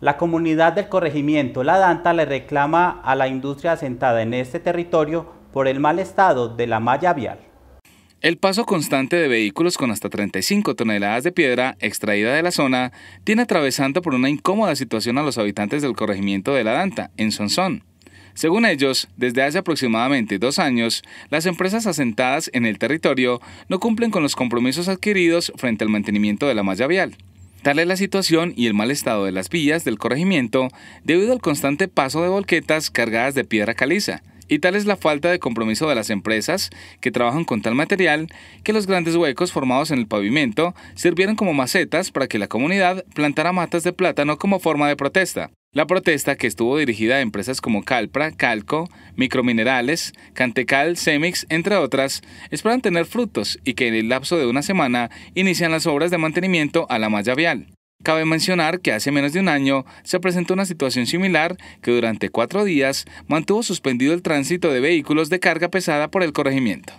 La comunidad del corregimiento La Danta le reclama a la industria asentada en este territorio por el mal estado de la malla vial. El paso constante de vehículos con hasta 35 toneladas de piedra extraída de la zona tiene atravesando por una incómoda situación a los habitantes del corregimiento de La Danta, en Sonsón. Según ellos, desde hace aproximadamente dos años, las empresas asentadas en el territorio no cumplen con los compromisos adquiridos frente al mantenimiento de la malla vial. Tal es la situación y el mal estado de las vías del corregimiento debido al constante paso de volquetas cargadas de piedra caliza. Y tal es la falta de compromiso de las empresas que trabajan con tal material que los grandes huecos formados en el pavimento sirvieron como macetas para que la comunidad plantara matas de plátano como forma de protesta. La protesta, que estuvo dirigida a empresas como Calpra, Calco, Microminerales, Cantecal, Cemix, entre otras, esperan tener frutos y que en el lapso de una semana inician las obras de mantenimiento a la malla vial. Cabe mencionar que hace menos de un año se presentó una situación similar que durante cuatro días mantuvo suspendido el tránsito de vehículos de carga pesada por el corregimiento.